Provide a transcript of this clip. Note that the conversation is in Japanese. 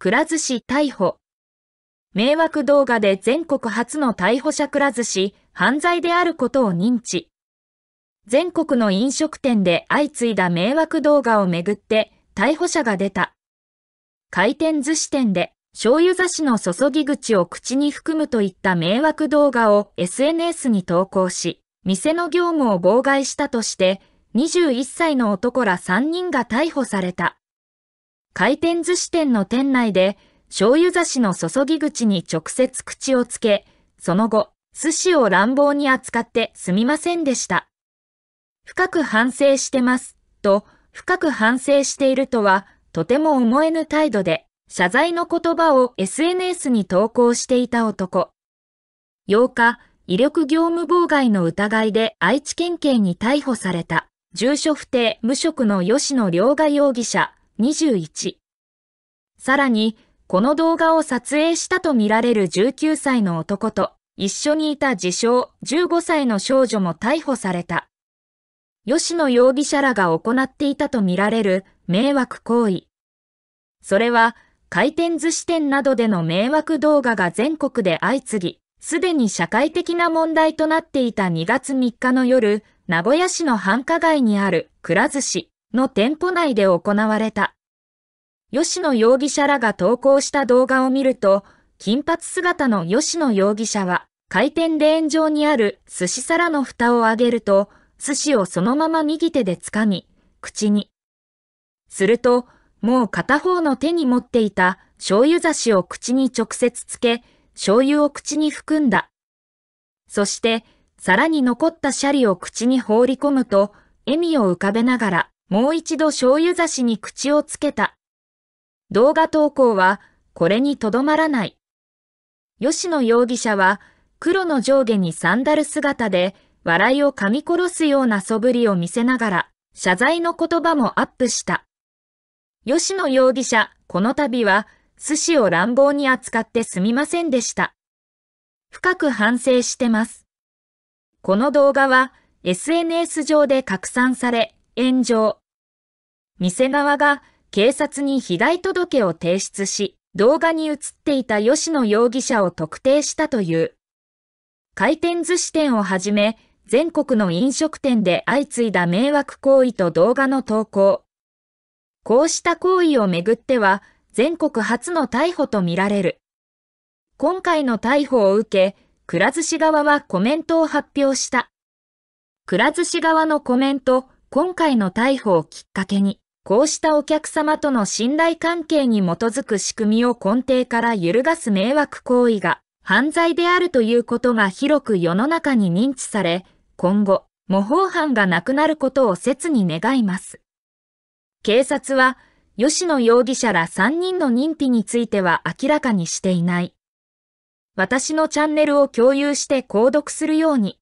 くら寿司逮捕。迷惑動画で全国初の逮捕者くら寿司、犯罪であることを認知。全国の飲食店で相次いだ迷惑動画をめぐって逮捕者が出た。回転寿司店で醤油差しの注ぎ口を口に含むといった迷惑動画を SNS に投稿し、店の業務を妨害したとして、21歳の男ら3人が逮捕された。回転寿司店の店内で、醤油差しの注ぎ口に直接口をつけ、その後、寿司を乱暴に扱ってすみませんでした。深く反省してます、と、深く反省しているとは、とても思えぬ態度で、謝罪の言葉を SNS に投稿していた男。8日、威力業務妨害の疑いで愛知県警に逮捕された、住所不定無職の吉野良賀容疑者、21。さらに、この動画を撮影したとみられる19歳の男と一緒にいた自称15歳の少女も逮捕された。吉野容疑者らが行っていたとみられる迷惑行為。それは回転寿司店などでの迷惑動画が全国で相次ぎ、すでに社会的な問題となっていた2月3日の夜、名古屋市の繁華街にあるくら寿司の店舗内で行われた。吉野容疑者らが投稿した動画を見ると、金髪姿の吉野容疑者は、回転レーン上にある寿司皿の蓋を上げると、寿司をそのまま右手で掴み、口に。すると、もう片方の手に持っていた醤油差しを口に直接つけ、醤油を口に含んだ。そして、皿に残ったシャリを口に放り込むと、笑みを浮かべながら、もう一度醤油差しに口をつけた。動画投稿はこれにとどまらない。吉野容疑者は黒の上下にサンダル姿で笑いを噛み殺すような素振りを見せながら謝罪の言葉もアップした。吉野容疑者、この度は寿司を乱暴に扱ってすみませんでした。深く反省してます。この動画は SNS 上で拡散され炎上。店側が警察に被害届を提出し、動画に映っていた吉野容疑者を特定したという。回転寿司店をはじめ、全国の飲食店で相次いだ迷惑行為と動画の投稿。こうした行為をめぐっては、全国初の逮捕とみられる。今回の逮捕を受け、くら寿司側はコメントを発表した。くら寿司側のコメント、今回の逮捕をきっかけに、こうしたお客様との信頼関係に基づく仕組みを根底から揺るがす迷惑行為が犯罪であるということが広く世の中に認知され、今後、模倣犯がなくなることを切に願います。警察は、吉野容疑者ら3人の認否については明らかにしていない。私のチャンネルを共有して購読するように。